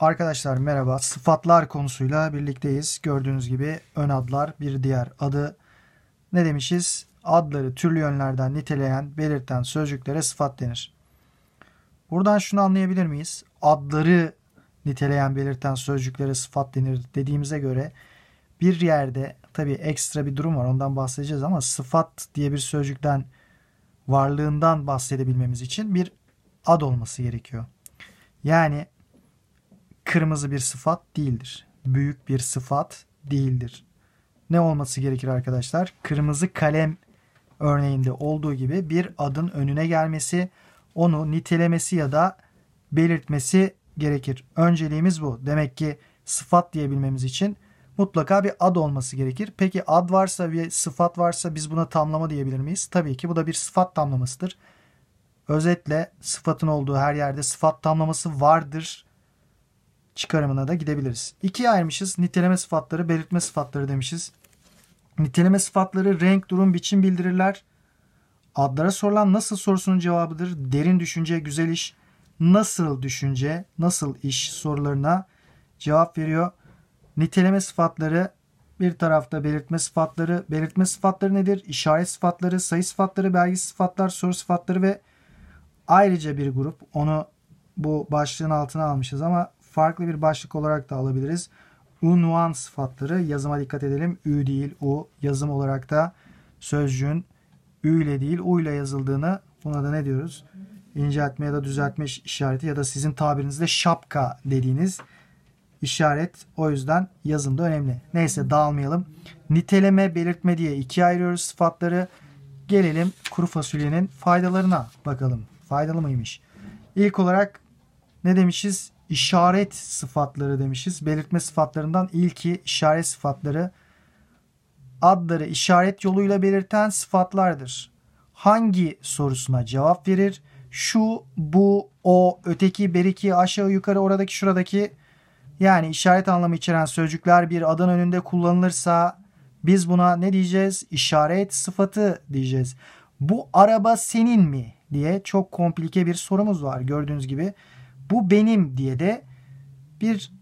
Arkadaşlar merhaba. Sıfatlar konusuyla birlikteyiz. Gördüğünüz gibi ön adlar bir diğer adı. Ne demişiz? Adları türlü yönlerden niteleyen, belirten sözcüklere sıfat denir. Buradan şunu anlayabilir miyiz? Adları niteleyen, belirten sözcüklere sıfat denir dediğimize göre bir yerde tabii ekstra bir durum var ondan bahsedeceğiz ama sıfat diye bir sözcükten varlığından bahsedebilmemiz için bir ad olması gerekiyor. Yani kırmızı bir sıfat değildir. Büyük bir sıfat değildir. Ne olması gerekir arkadaşlar? Kırmızı kalem örneğinde olduğu gibi bir adın önüne gelmesi, onu nitelemesi ya da belirtmesi gerekir. Önceliğimiz bu. Demek ki sıfat diyebilmemiz için mutlaka bir ad olması gerekir. Peki ad varsa ve sıfat varsa biz buna tamlama diyebilir miyiz? Tabii ki bu da bir sıfat tamlamasıdır. Özetle sıfatın olduğu her yerde sıfat tamlaması vardır çıkarımına da gidebiliriz. İkiye ayırmışız. Niteleme sıfatları, belirtme sıfatları demişiz. Niteleme sıfatları renk, durum, biçim bildirirler. Adlara sorulan nasıl sorusunun cevabıdır. Derin düşünce, güzel iş, nasıl düşünce, nasıl iş sorularına cevap veriyor. Niteleme sıfatları bir tarafta belirtme sıfatları, belirtme sıfatları nedir? İşaret sıfatları, sayı sıfatları, belge sıfatlar, soru sıfatları ve ayrıca bir grup. Onu bu başlığın altına almışız ama farklı bir başlık olarak da alabiliriz. Unvan sıfatları yazıma dikkat edelim. Ü değil U. Yazım olarak da sözcüğün Ü ile değil U ile yazıldığını buna da ne diyoruz? İnceltme ya da düzeltme işareti ya da sizin tabirinizde şapka dediğiniz işaret. O yüzden yazımda önemli. Neyse dağılmayalım. Niteleme, belirtme diye ikiye ayırıyoruz sıfatları. Gelelim kuru fasulyenin faydalarına bakalım. Faydalı mıymış? İlk olarak ne demişiz? İşaret sıfatları demişiz. Belirtme sıfatlarından ilki işaret sıfatları adları işaret yoluyla belirten sıfatlardır. Hangi sorusuna cevap verir? Şu, bu, o, öteki, beriki, aşağı, yukarı, oradaki, şuradaki yani işaret anlamı içeren sözcükler bir adın önünde kullanılırsa biz buna ne diyeceğiz? İşaret sıfatı diyeceğiz. Bu araba senin mi diye çok komplike bir sorumuz var gördüğünüz gibi bu benim diye de bir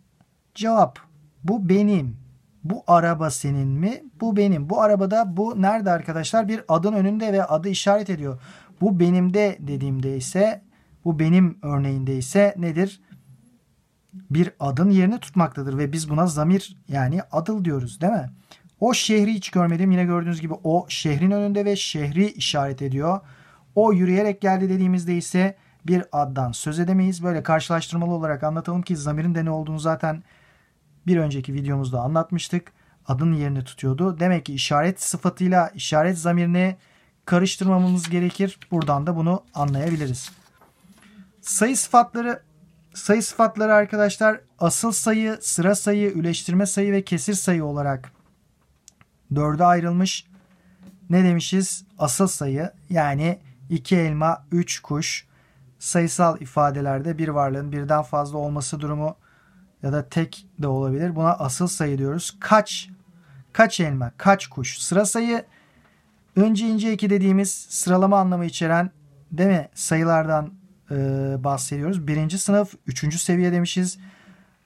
cevap. Bu benim. Bu araba senin mi? Bu benim. Bu arabada bu nerede arkadaşlar? Bir adın önünde ve adı işaret ediyor. Bu benimde dediğimde ise bu benim örneğinde ise nedir? Bir adın yerini tutmaktadır ve biz buna zamir yani adıl diyoruz değil mi? O şehri hiç görmedim. Yine gördüğünüz gibi o şehrin önünde ve şehri işaret ediyor. O yürüyerek geldi dediğimizde ise bir addan söz edemeyiz. Böyle karşılaştırmalı olarak anlatalım ki zamirin de ne olduğunu zaten bir önceki videomuzda anlatmıştık. Adın yerini tutuyordu. Demek ki işaret sıfatıyla işaret zamirini karıştırmamamız gerekir. Buradan da bunu anlayabiliriz. Sayı sıfatları sayı sıfatları arkadaşlar asıl sayı, sıra sayı, üleştirme sayı ve kesir sayı olarak dörde ayrılmış. Ne demişiz? Asıl sayı yani 2 elma, 3 kuş, sayısal ifadelerde bir varlığın birden fazla olması durumu ya da tek de olabilir. Buna asıl sayı diyoruz. Kaç kaç elma, kaç kuş. Sıra sayı önce ince iki dediğimiz sıralama anlamı içeren değil mi sayılardan e, bahsediyoruz. Birinci sınıf, üçüncü seviye demişiz.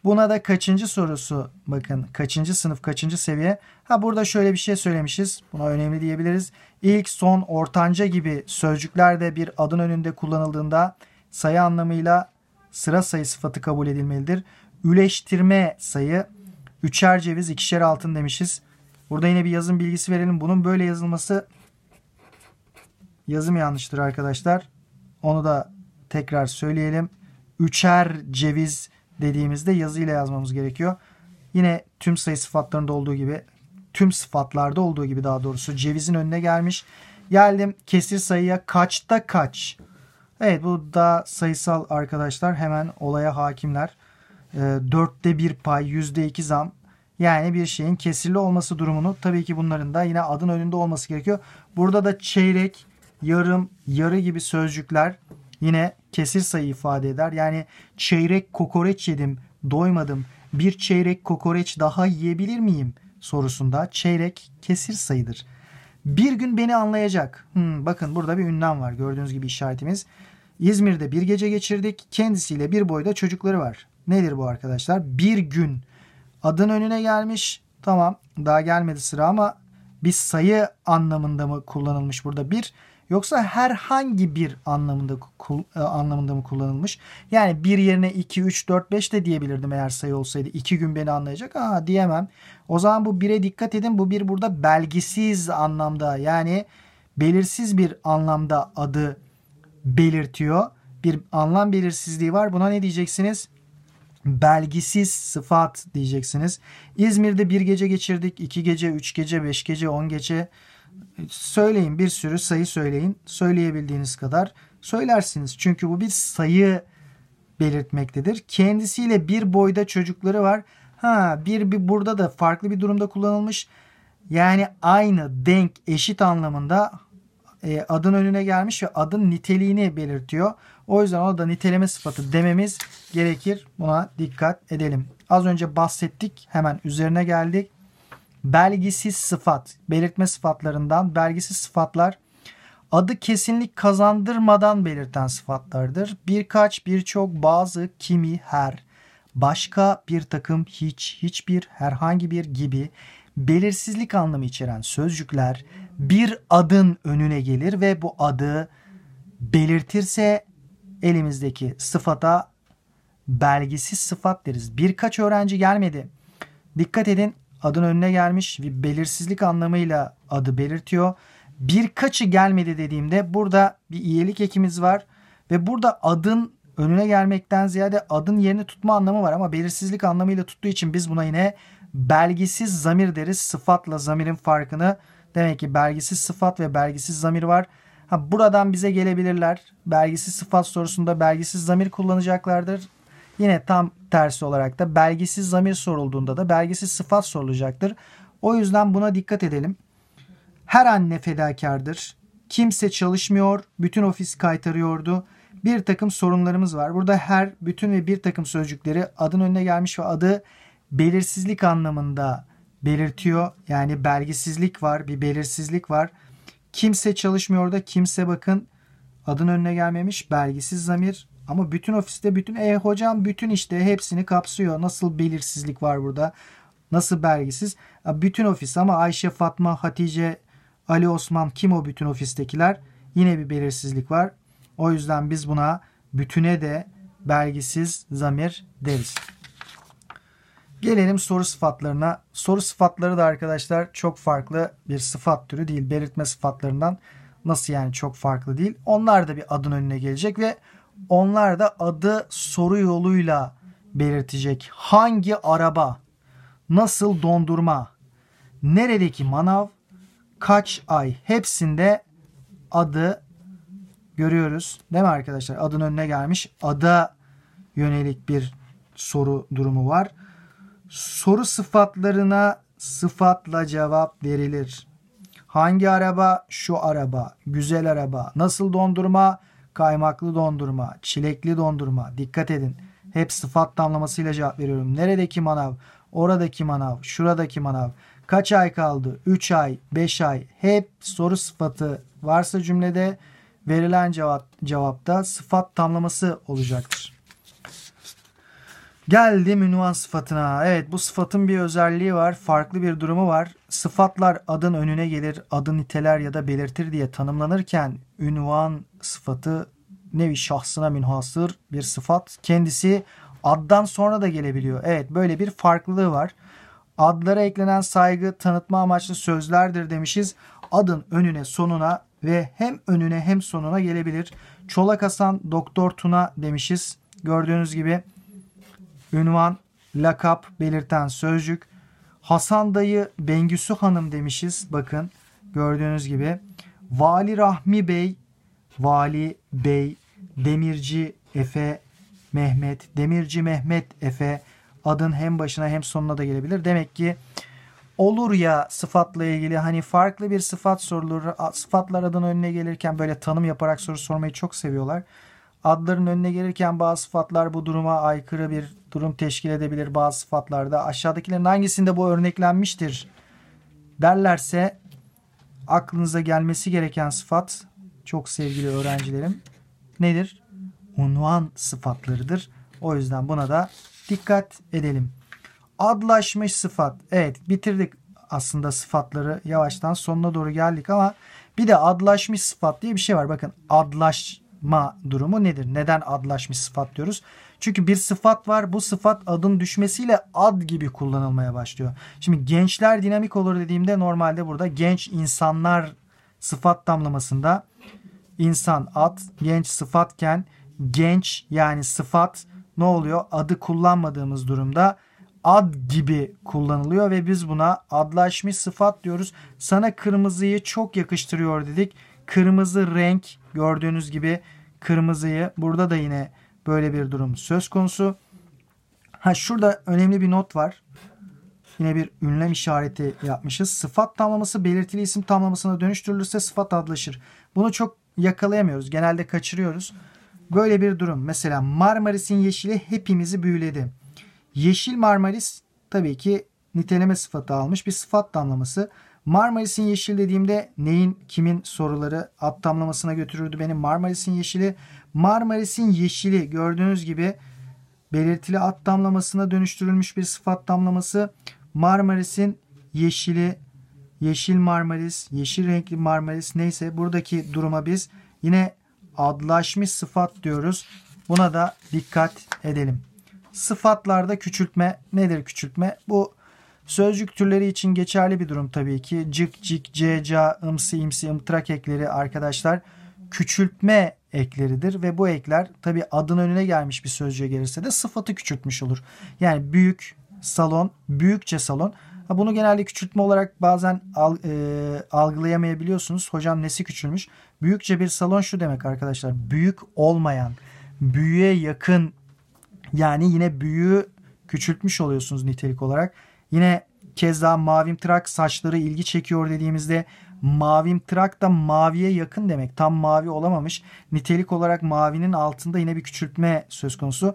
Buna da kaçıncı sorusu bakın kaçıncı sınıf kaçıncı seviye. Ha burada şöyle bir şey söylemişiz. Buna önemli diyebiliriz. İlk, son, ortanca gibi sözcükler de bir adın önünde kullanıldığında sayı anlamıyla sıra sayı sıfatı kabul edilmelidir. Üleştirme sayı üçer ceviz ikişer altın demişiz. Burada yine bir yazım bilgisi verelim. Bunun böyle yazılması yazım yanlıştır arkadaşlar. Onu da tekrar söyleyelim. Üçer ceviz dediğimizde yazıyla yazmamız gerekiyor. Yine tüm sayı sıfatlarında olduğu gibi tüm sıfatlarda olduğu gibi daha doğrusu cevizin önüne gelmiş. Geldim kesir sayıya kaçta kaç. Evet bu da sayısal arkadaşlar hemen olaya hakimler. Ee, dörtte bir pay, yüzde iki zam. Yani bir şeyin kesirli olması durumunu tabii ki bunların da yine adın önünde olması gerekiyor. Burada da çeyrek, yarım, yarı gibi sözcükler Yine kesir sayı ifade eder. Yani çeyrek kokoreç yedim, doymadım. Bir çeyrek kokoreç daha yiyebilir miyim? sorusunda çeyrek kesir sayıdır. Bir gün beni anlayacak. Hmm, bakın burada bir ünlem var. Gördüğünüz gibi işaretimiz. İzmir'de bir gece geçirdik. Kendisiyle bir boyda çocukları var. Nedir bu arkadaşlar? Bir gün. Adın önüne gelmiş. Tamam daha gelmedi sıra ama bir sayı anlamında mı kullanılmış burada? Bir yoksa herhangi bir anlamında e, anlamında mı kullanılmış? Yani bir yerine 2, 3, 4, 5 de diyebilirdim eğer sayı olsaydı. 2 gün beni anlayacak. Aa diyemem. O zaman bu 1'e dikkat edin. Bu bir burada belgisiz anlamda yani belirsiz bir anlamda adı belirtiyor. Bir anlam belirsizliği var. Buna ne diyeceksiniz? belgisiz sıfat diyeceksiniz. İzmir'de bir gece geçirdik, iki gece, üç gece, beş gece, on gece Söyleyin bir sürü sayı söyleyin. Söyleyebildiğiniz kadar söylersiniz. Çünkü bu bir sayı belirtmektedir. Kendisiyle bir boyda çocukları var. Ha bir, bir burada da farklı bir durumda kullanılmış. Yani aynı, denk, eşit anlamında e, adın önüne gelmiş ve adın niteliğini belirtiyor. O yüzden ona da niteleme sıfatı dememiz gerekir. Buna dikkat edelim. Az önce bahsettik. Hemen üzerine geldik belgisiz sıfat, belirtme sıfatlarından belgisiz sıfatlar adı kesinlik kazandırmadan belirten sıfatlardır. Birkaç, birçok, bazı, kimi, her, başka, bir takım, hiç, hiçbir, herhangi bir gibi belirsizlik anlamı içeren sözcükler bir adın önüne gelir ve bu adı belirtirse elimizdeki sıfata belgisiz sıfat deriz. Birkaç öğrenci gelmedi. Dikkat edin adın önüne gelmiş ve belirsizlik anlamıyla adı belirtiyor. Birkaçı gelmedi dediğimde burada bir iyilik ekimiz var ve burada adın önüne gelmekten ziyade adın yerini tutma anlamı var ama belirsizlik anlamıyla tuttuğu için biz buna yine belgisiz zamir deriz. Sıfatla zamirin farkını demek ki belgisiz sıfat ve belgisiz zamir var. Ha, buradan bize gelebilirler. Belgisiz sıfat sorusunda belgisiz zamir kullanacaklardır. Yine tam tersi olarak da belgesiz zamir sorulduğunda da belgesiz sıfat sorulacaktır. O yüzden buna dikkat edelim. Her anne fedakardır. Kimse çalışmıyor, bütün ofis kaytarıyordu. Bir takım sorunlarımız var. Burada her, bütün ve bir takım sözcükleri adın önüne gelmiş ve adı belirsizlik anlamında belirtiyor. Yani belgisizlik var, bir belirsizlik var. Kimse çalışmıyor da kimse bakın adın önüne gelmemiş Belgesiz zamir ama bütün ofiste bütün e hocam bütün işte hepsini kapsıyor. Nasıl belirsizlik var burada? Nasıl belgisiz? Bütün ofis ama Ayşe, Fatma, Hatice, Ali Osman kim o bütün ofistekiler? Yine bir belirsizlik var. O yüzden biz buna bütüne de belgisiz zamir deriz. Gelelim soru sıfatlarına. Soru sıfatları da arkadaşlar çok farklı bir sıfat türü değil. Belirtme sıfatlarından nasıl yani çok farklı değil. Onlar da bir adın önüne gelecek ve onlar da adı soru yoluyla belirtecek. Hangi araba? Nasıl dondurma? Neredeki manav? Kaç ay? Hepsinde adı görüyoruz. Değil mi arkadaşlar? Adın önüne gelmiş. Ada yönelik bir soru durumu var. Soru sıfatlarına sıfatla cevap verilir. Hangi araba? Şu araba. Güzel araba. Nasıl dondurma? kaymaklı dondurma, çilekli dondurma. Dikkat edin. Hep sıfat tamlamasıyla cevap veriyorum. Neredeki manav, oradaki manav, şuradaki manav. Kaç ay kaldı? 3 ay, 5 ay. Hep soru sıfatı varsa cümlede verilen cevap cevapta sıfat tamlaması olacaktır. Geldi ünvan sıfatına. Evet bu sıfatın bir özelliği var. Farklı bir durumu var. Sıfatlar adın önüne gelir, adı niteler ya da belirtir diye tanımlanırken ünvan sıfatı nevi şahsına münhasır bir sıfat. Kendisi addan sonra da gelebiliyor. Evet böyle bir farklılığı var. Adlara eklenen saygı tanıtma amaçlı sözlerdir demişiz. Adın önüne sonuna ve hem önüne hem sonuna gelebilir. Çolak Hasan Doktor Tuna demişiz. Gördüğünüz gibi ünvan, lakap, belirten sözcük. Hasan dayı Bengüsü Hanım demişiz. Bakın gördüğünüz gibi. Vali Rahmi Bey, Vali Bey, Demirci Efe, Mehmet, Demirci Mehmet Efe adın hem başına hem sonuna da gelebilir. Demek ki olur ya sıfatla ilgili hani farklı bir sıfat sorulur. Sıfatlar adın önüne gelirken böyle tanım yaparak soru sormayı çok seviyorlar. Adların önüne gelirken bazı sıfatlar bu duruma aykırı bir durum teşkil edebilir bazı sıfatlarda. Aşağıdakilerin hangisinde bu örneklenmiştir derlerse aklınıza gelmesi gereken sıfat çok sevgili öğrencilerim nedir? Unvan sıfatlarıdır. O yüzden buna da dikkat edelim. Adlaşmış sıfat. Evet bitirdik aslında sıfatları yavaştan sonuna doğru geldik ama bir de adlaşmış sıfat diye bir şey var. Bakın adlaş ma durumu nedir? Neden adlaşmış sıfat diyoruz? Çünkü bir sıfat var. Bu sıfat adın düşmesiyle ad gibi kullanılmaya başlıyor. Şimdi gençler dinamik olur dediğimde normalde burada genç insanlar sıfat damlamasında insan ad, genç sıfatken genç yani sıfat ne oluyor? Adı kullanmadığımız durumda ad gibi kullanılıyor ve biz buna adlaşmış sıfat diyoruz. Sana kırmızıyı çok yakıştırıyor dedik. Kırmızı renk gördüğünüz gibi kırmızıyı burada da yine böyle bir durum söz konusu. Ha şurada önemli bir not var. Yine bir ünlem işareti yapmışız. Sıfat tamlaması belirtili isim tamlamasına dönüştürülürse sıfat adlaşır. Bunu çok yakalayamıyoruz. Genelde kaçırıyoruz. Böyle bir durum. Mesela Marmaris'in yeşili hepimizi büyüledi. Yeşil Marmaris tabii ki niteleme sıfatı almış bir sıfat damlaması. Marmaris'in yeşil dediğimde neyin kimin soruları at tamlamasına götürürdü beni. Marmaris'in yeşili. Marmaris'in yeşili gördüğünüz gibi belirtili at damlamasına dönüştürülmüş bir sıfat damlaması. Marmaris'in yeşili, yeşil Marmaris, yeşil renkli Marmaris neyse buradaki duruma biz yine adlaşmış sıfat diyoruz. Buna da dikkat edelim. Sıfatlarda küçültme nedir küçültme? Bu Sözcük türleri için geçerli bir durum tabii ki. Cık, cik, ceca, ımsı, imsi, ımtrak ekleri arkadaşlar küçültme ekleridir ve bu ekler tabii adın önüne gelmiş bir sözcüğe gelirse de sıfatı küçültmüş olur. Yani büyük salon, büyükçe salon. Ha, bunu genelde küçültme olarak bazen al, e, algılayamayabiliyorsunuz. Hocam nesi küçülmüş? Büyükçe bir salon şu demek arkadaşlar. Büyük olmayan, büyüye yakın yani yine büyüğü küçültmüş oluyorsunuz nitelik olarak Yine keza mavim trak saçları ilgi çekiyor dediğimizde mavim trak da maviye yakın demek. Tam mavi olamamış. Nitelik olarak mavinin altında yine bir küçültme söz konusu.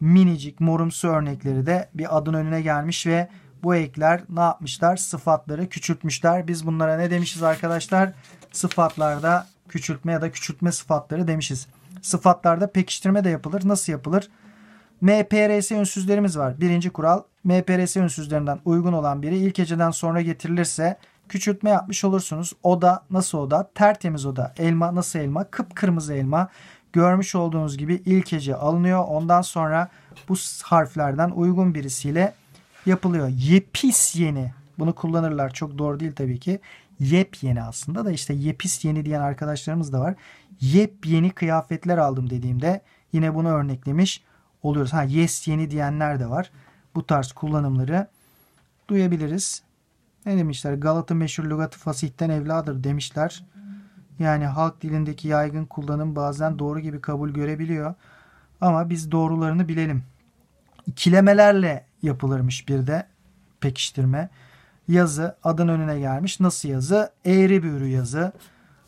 Minicik morumsu örnekleri de bir adın önüne gelmiş ve bu ekler ne yapmışlar? Sıfatları küçültmüşler. Biz bunlara ne demişiz arkadaşlar? Sıfatlarda küçültme ya da küçültme sıfatları demişiz. Sıfatlarda pekiştirme de yapılır. Nasıl yapılır? MPRS ünsüzlerimiz var. Birinci kural MPRS ünsüzlerinden uygun olan biri ilk ilkeceden sonra getirilirse küçültme yapmış olursunuz. Oda nasıl oda? Tertemiz oda. Elma nasıl elma? Kıpkırmızı elma. Görmüş olduğunuz gibi ilk ilkece alınıyor. Ondan sonra bu harflerden uygun birisiyle yapılıyor. Yepis yeni. Bunu kullanırlar. Çok doğru değil tabii ki. Yepyeni aslında da işte yepis yeni diyen arkadaşlarımız da var. Yepyeni kıyafetler aldım dediğimde yine bunu örneklemiş oluyoruz. Ha yes yeni diyenler de var. Bu tarz kullanımları duyabiliriz. Ne demişler? Galata meşhur lügatı fasihten evladır demişler. Yani halk dilindeki yaygın kullanım bazen doğru gibi kabul görebiliyor. Ama biz doğrularını bilelim. İkilemelerle yapılırmış bir de pekiştirme. Yazı adın önüne gelmiş. Nasıl yazı? Eğri büğrü yazı.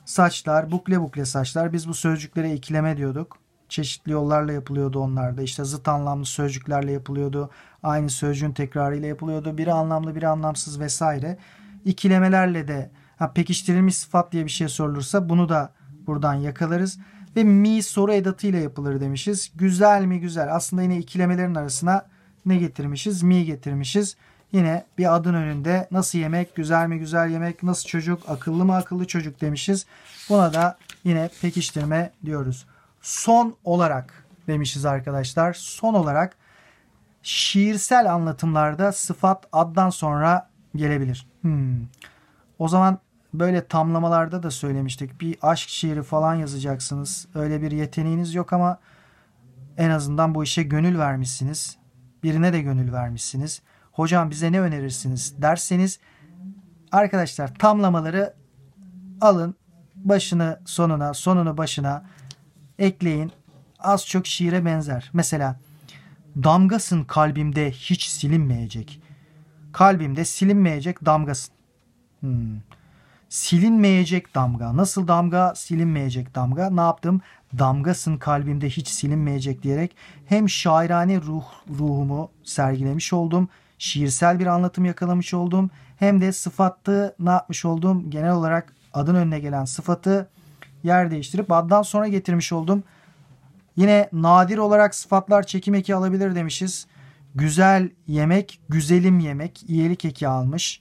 Saçlar, bukle bukle saçlar. Biz bu sözcüklere ikileme diyorduk çeşitli yollarla yapılıyordu onlarda. İşte zıt anlamlı sözcüklerle yapılıyordu. Aynı sözcüğün tekrarıyla yapılıyordu. Biri anlamlı, biri anlamsız vesaire. İkilemelerle de ha, pekiştirilmiş sıfat diye bir şey sorulursa bunu da buradan yakalarız. Ve mi soru edatıyla yapılır demişiz. Güzel mi güzel. Aslında yine ikilemelerin arasına ne getirmişiz? Mi getirmişiz. Yine bir adın önünde nasıl yemek, güzel mi güzel yemek, nasıl çocuk, akıllı mı akıllı çocuk demişiz. Buna da yine pekiştirme diyoruz son olarak demişiz arkadaşlar. Son olarak şiirsel anlatımlarda sıfat addan sonra gelebilir. Hmm. O zaman böyle tamlamalarda da söylemiştik. Bir aşk şiiri falan yazacaksınız. Öyle bir yeteneğiniz yok ama en azından bu işe gönül vermişsiniz. Birine de gönül vermişsiniz. Hocam bize ne önerirsiniz derseniz arkadaşlar tamlamaları alın başını sonuna, sonunu başına ekleyin. Az çok şiire benzer. Mesela damgasın kalbimde hiç silinmeyecek. Kalbimde silinmeyecek damgasın. Hmm. Silinmeyecek damga. Nasıl damga? Silinmeyecek damga. Ne yaptım? Damgasın kalbimde hiç silinmeyecek diyerek hem şairane ruh ruhumu sergilemiş oldum. Şiirsel bir anlatım yakalamış oldum. Hem de sıfatlı ne yapmış oldum? Genel olarak adın önüne gelen sıfatı yer değiştirip addan sonra getirmiş oldum. Yine nadir olarak sıfatlar çekim eki alabilir demişiz. Güzel yemek, güzelim yemek, iyilik eki almış.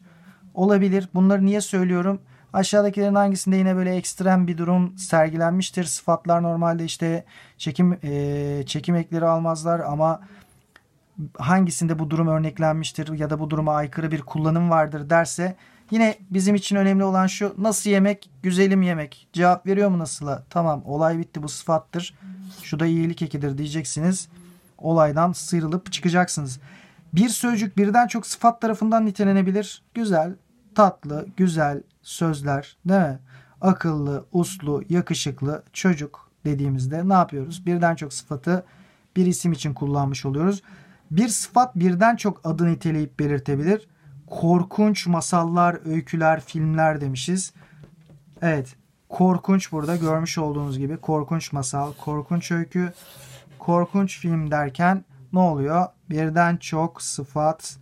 Olabilir. Bunları niye söylüyorum? Aşağıdakilerin hangisinde yine böyle ekstrem bir durum sergilenmiştir. Sıfatlar normalde işte çekim e, çekim ekleri almazlar ama hangisinde bu durum örneklenmiştir ya da bu duruma aykırı bir kullanım vardır derse Yine bizim için önemli olan şu nasıl yemek? Güzelim yemek. Cevap veriyor mu nasıla? Tamam olay bitti bu sıfattır. Şu da iyilik ekidir diyeceksiniz. Olaydan sıyrılıp çıkacaksınız. Bir sözcük birden çok sıfat tarafından nitelenebilir. Güzel, tatlı, güzel sözler değil mi? Akıllı, uslu, yakışıklı, çocuk dediğimizde ne yapıyoruz? Birden çok sıfatı bir isim için kullanmış oluyoruz. Bir sıfat birden çok adı niteleyip belirtebilir korkunç masallar, öyküler, filmler demişiz. Evet. Korkunç burada görmüş olduğunuz gibi korkunç masal, korkunç öykü, korkunç film derken ne oluyor? Birden çok sıfat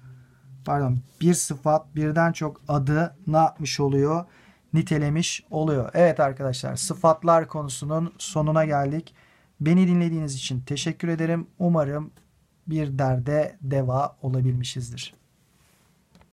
pardon bir sıfat birden çok adı ne yapmış oluyor? Nitelemiş oluyor. Evet arkadaşlar sıfatlar konusunun sonuna geldik. Beni dinlediğiniz için teşekkür ederim. Umarım bir derde deva olabilmişizdir.